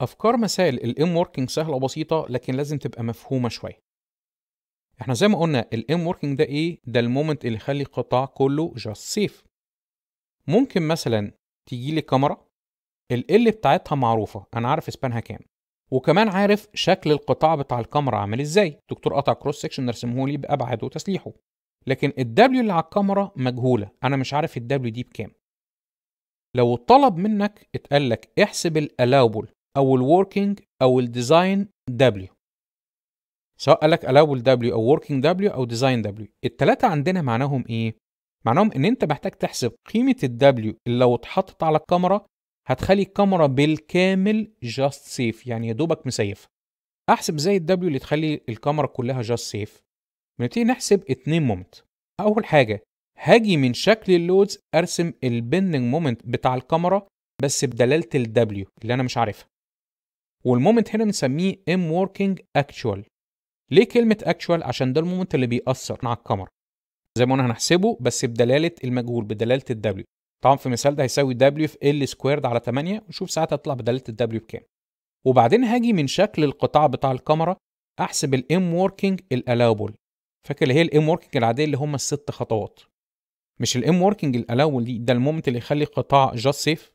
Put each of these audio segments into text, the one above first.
أفكار مسائل الام وركينج سهلة وبسيطة لكن لازم تبقى مفهومة شوية. احنا زي ما قلنا الام وركينج ده ايه؟ ده المومنت اللي يخلي القطاع كله جاست سيف. ممكن مثلا تيجي لي كاميرا ال بتاعتها معروفة أنا عارف اسبانها كام وكمان عارف شكل القطاع بتاع الكاميرا عامل ازاي دكتور قطع كروس سكشن رسمه لي بأبعاده وتسليحه لكن الدبليو اللي على الكاميرا مجهولة أنا مش عارف الدبليو دي بكام لو طلب منك اتقال لك احسب الالاوبل او الوركينج او الديزاين دبليو سواء قال لك allowable W أو working W أو design W التلاتة عندنا معناهم إيه؟ معناهم إن أنت محتاج تحسب قيمة الدبليو W اللي لو اتحطت على الكاميرا هتخلي الكاميرا بالكامل جاست سيف يعني يا دوبك مسيفة أحسب زي الدبليو W اللي تخلي الكاميرا كلها جاست سيف بنبتدي نحسب اتنين مومنت أول حاجة هاجي من شكل اللودز أرسم البندنج مومنت بتاع الكاميرا بس بدلالة الدبليو W اللي أنا مش عارفها والمومنت هنا بنسميه ام وركينج اكشوال ليه كلمة اكشوال عشان ده المومنت اللي بيأثر مع الكاميرا زي ما قلنا هنحسبه بس بدلالة المجهول بدلالة الدبليو طبعا في المثال ده هيساوي دبليو في ال سكويرد على 8 ونشوف ساعتها تطلع بدلالة الدبليو بكام وبعدين هاجي من شكل القطاع بتاع الكاميرا احسب الام وركينج الالاوبل فاكر اللي هي الام وركينج العاديه اللي هم الست خطوات مش الام وركينج الالاوبل دي ده المومنت اللي يخلي قطاع جاست سيف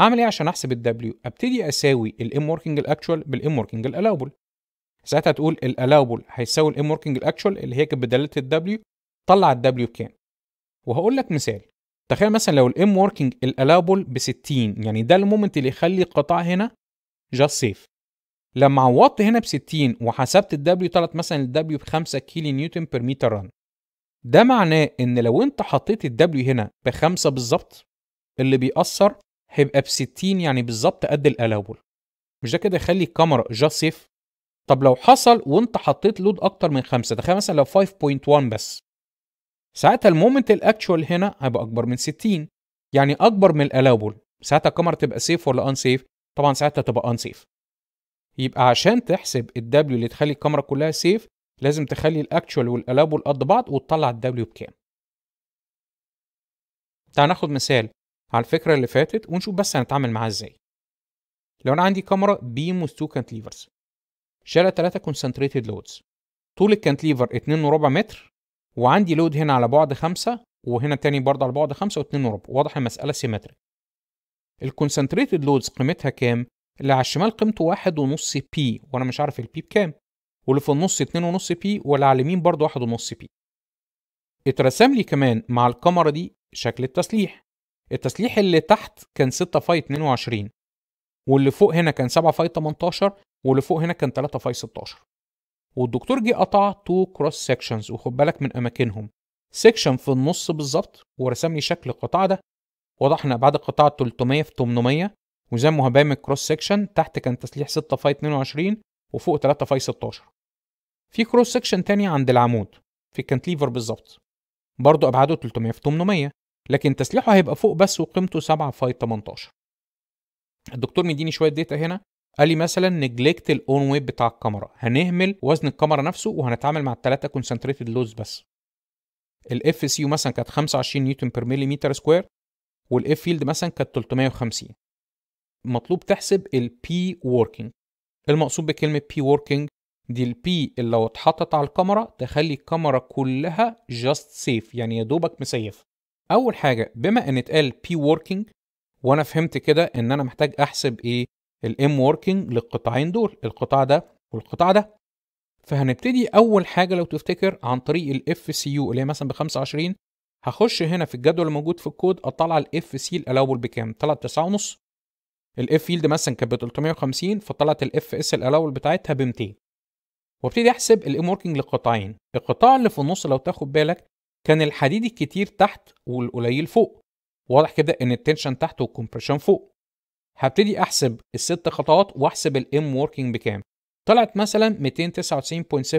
اعمل ايه عشان احسب الدبليو ابتدي اساوي الام وركينج الاكشوال بالام وركينج الالاوبل ساعتها تقول الالاوبل هيساوي الام وركينج الاكشوال اللي هي كانت بدلاله الدبليو طلع الدبليو بكام وهقول لك مثال تخيل مثلا لو الام وركينج الالاوبل ب 60 يعني ده المومنت اللي يخلي القطاع هنا جاست سيف لما عوضت هنا ب 60 وحسبت الدبليو طلعت مثلا الدبليو ب 5 كيلو نيوتن بير متر ران ده معناه ان لو انت حطيت الدبليو هنا بخمسة بالظبط اللي بيأثر هيبقى ب 60 يعني بالظبط قد الالاول مش ده كده يخلي الكاميرا جاست سيف طب لو حصل وانت حطيت لود اكتر من 5 تخيل مثلا لو 5.1 بس ساعتها المومنت الاكتشوال هنا هيبقى اكبر من 60 يعني اكبر من الالاول ساعتها الكاميرا تبقى سيف ولا ان سيف طبعا ساعتها تبقى ان سيف يبقى عشان تحسب الدبليو اللي تخلي الكاميرا كلها سيف لازم تخلي الاكتشوال والالاول قد بعض وتطلع الدبليو بكام تعال ناخد مثال على الفكرة اللي فاتت ونشوف بس هنتعامل معاها ازاي لو انا عندي كاميرا بيم وستو كانتليفرز شالة 3 كونسنتريتد لودز طول الكانتليفر اتنين وربع متر وعندي لود هنا على بعد 5 وهنا تاني برضه على بعد 5 و وربع واضح المسألة سيمتريك الكونسنتريتد لودز قيمتها كام؟ اللي على الشمال قيمته واحد ونص بي وانا مش عارف البي بكام واللي في النص اتنين ونص بي واللي على اليمين برضه واحد ونص بي اترسم لي كمان مع الكاميرا دي شكل التسليح التسليح اللي تحت كان 6 فاي 22 واللي فوق هنا كان 7 فاي 18 واللي فوق هنا كان 3 فاي 16 والدكتور جه قطع تو كروس سيكشنز وخد بالك من اماكنهم سيكشن في النص بالظبط ورسم لي شكل القطاع ده وضحنا ابعاد القطاع 300 في 800 وزي ما هو كروس سيكشن تحت كان تسليح 6 فاي 22 وفوق 3 فاي 16 في كروس سيكشن تاني عند العمود في الكنتليفر بالظبط برضه ابعاده 300 في 800 لكن تسليحه هيبقى فوق بس وقيمته 7 فايت 18 الدكتور مديني شويه داتا هنا قال لي مثلا نجلكت الاون ويب بتاع الكاميرا هنهمل وزن الكاميرا نفسه وهنتعامل مع الثلاثه كونسنتريتد لوز بس الاف سي مثلا كانت 25 نيوتن بير مليمتر سكوير والاف فيلد مثلا كانت 350 مطلوب تحسب البي وركينج المقصود بكلمه بي وركينج دي البي اللي لو اتحطت على الكاميرا تخلي الكاميرا كلها جاست سيف يعني يا دوبك مسيفه اول حاجه بما ان اتقال بي working وانا فهمت كده ان انا محتاج احسب ايه الام working للقطاعين دول القطاع ده والقطاع ده فهنبتدي اول حاجه لو تفتكر عن طريق الاف سي يو اللي هي مثلا بـ 25 هخش هنا في الجدول الموجود في الكود اطلع الاف سي الألاول بكام طلعت الـ الاف فيلد مثلا كانت ب 350 فطلعت الاف اس الالاول بتاعتها ب 200 وابتدي احسب الام وركينج للقطاعين القطاع اللي في النص لو تاخد بالك كان الحديد الكتير تحت والقليل فوق واضح كده ان التنشن تحت والكمبريشن فوق هبتدي احسب الست خطوات واحسب الام وركينج بكام طلعت مثلا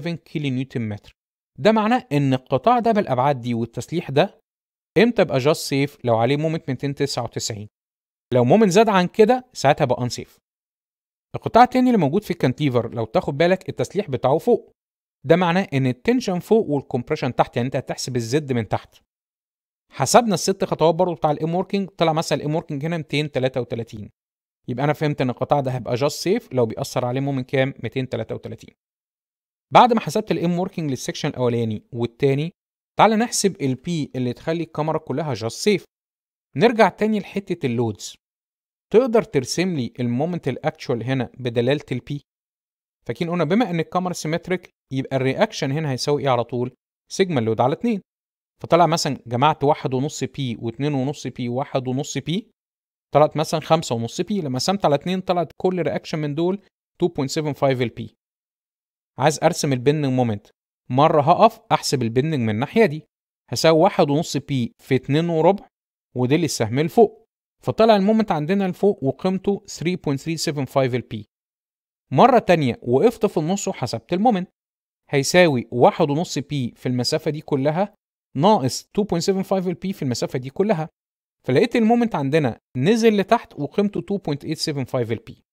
299.7 كيلو نيوتن متر ده معناه ان القطاع ده بالابعاد دي والتسليح ده امتى بقى جاست سيف لو عليه مومنت 299 لو مومنت زاد عن كده ساعتها بقى انسيف القطاع التاني اللي موجود في الكانتيفر لو تاخد بالك التسليح بتاعه فوق ده معناه ان التنشن فوق والكمبريشن تحت يعني انت هتحسب الزد من تحت حسبنا الست خطوات برضه بتاع الام وركينج طلع مثلا الام وركينج هنا 233 يبقى انا فهمت ان القطاع ده هيبقى جاست سيف لو بيأثر عليه مومنت كام 233 بعد ما حسبت الام وركينج للسكشن الاولاني والتاني تعالى نحسب البي اللي تخلي الكاميرا كلها جاست سيف نرجع تاني لحته اللودز تقدر ترسم لي المومنت الاكتشوال هنا بدلاله البي فاكين قلنا بما ان الكاميرا سيمتريك يبقى الرياكشن هنا هيساوي ايه على طول سيجما اللود على 2 فطلع مثلا جمعت 1.5 بي و2.5 بي و1.5 بي طلعت مثلا 5.5 بي لما قسمت على 2 طلعت كل رياكشن من دول 2.75 البي عايز ارسم البيننج مومنت مره هقف احسب البيننج من الناحيه دي هساوي 1.5 بي في 2 وربع ودي السهم اللي فوق فطلع المومنت عندنا لفوق وقيمته 3.375 البي مرة تانية وقفت في النص وحسبت المومنت هيساوي 1.5 بي في المسافة دي كلها ناقص 2.75 بي في المسافة دي كلها فلقيت المومنت عندنا نزل لتحت وقيمته 2.875 البي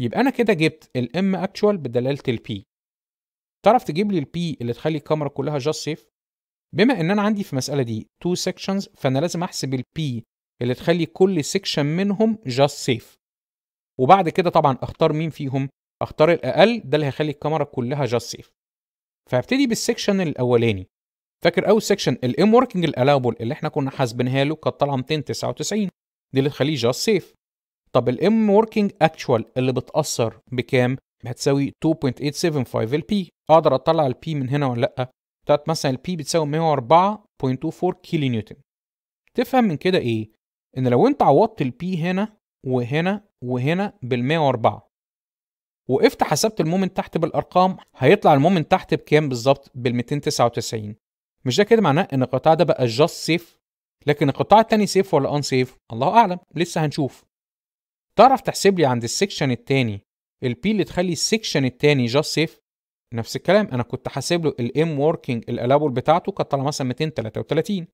يبقى أنا كده جبت الام اكتشوال بدلالة البي تعرف تجيب لي البي اللي تخلي الكاميرا كلها جاست سيف بما ان انا عندي في المساله دي تو سيكشنز فانا لازم احسب البي اللي تخلي كل سيكشن منهم جاست سيف وبعد كده طبعا اختار مين فيهم اختار الاقل ده اللي هيخلي الكاميرا كلها جاست سيف فهبتدي بالسكشن الاولاني فاكر اول سكشن الام وركينج الالابل اللي احنا كنا حاسبينها له كانت طالعه 299 دي اللي تخليه جاست سيف طب الام وركينج اكشوال اللي بتاثر بكام هتساوي 2.875 البي اقدر اطلع البي من هنا ولا لا بتاعت مثلا البي بتساوي 104.24 كيلو نيوتن تفهم من كده ايه ان لو انت عوضت البي هنا وهنا وهنا بال 104 وقفت حسبت المومنت تحت بالارقام هيطلع المومنت تحت بكام بالظبط بال 299 مش ده كده معناه ان القطاع ده بقى جاست سيف لكن القطاع التاني سيف ولا ان سيف الله اعلم لسه هنشوف تعرف تحسب لي عند السكشن التاني البي اللي تخلي السكشن التاني جاست سيف نفس الكلام انا كنت حاسب له الام وركينج الالابول بتاعته كانت طالعه مثلا 233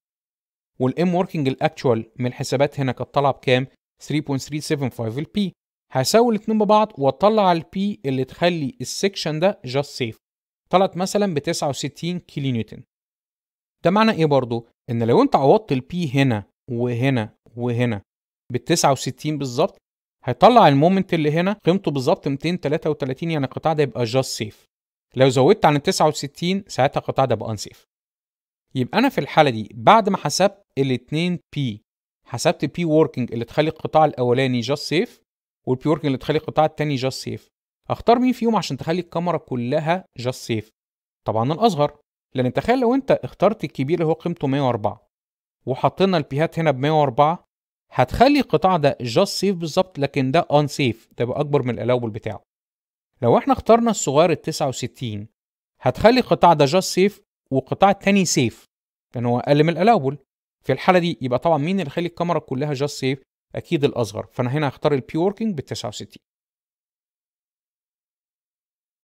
والام وركينج الاكتوال من الحسابات هنا كانت طالعه بكام 3.375 البي هساوي الاتنين ببعض واطلع البي اللي تخلي السكشن ده جاست سيف طلعت مثلا ب 69 كيلو نيوتن ده معنى ايه برضو ان لو انت عوضت البي هنا وهنا وهنا بال 69 بالظبط هيطلع المومنت اللي هنا قيمته بالظبط 233 يعني القطاع ده يبقى جاست سيف لو زودت عن ال 69 ساعتها القطاع ده بقى انسيف يبقى انا في الحاله دي بعد ما حسبت ال 2 بي حسبت البي وركينج اللي تخلي القطاع الاولاني جاست سيف والبي وركينج اللي تخلي القطاع الثاني جاست سيف اختار مين فيهم عشان تخلي الكاميرا كلها جاست سيف طبعا الاصغر لان تخيل لو انت اخترت الكبير اللي هو قيمته 104 وحطينا البيهات هنا ب 104 هتخلي القطاع ده جاست سيف بالظبط لكن ده ان سيف ده بقى اكبر من الالاوبل بتاعه لو احنا اخترنا الصغير ال 69 هتخلي القطاع ده جاست سيف والقطاع الثاني سيف لان هو اقل من الالاوبل في الحاله دي يبقى طبعا مين اللي خلي الكاميرا كلها جاست سيف اكيد الاصغر فانا هنا هختار البي وركينج بال 69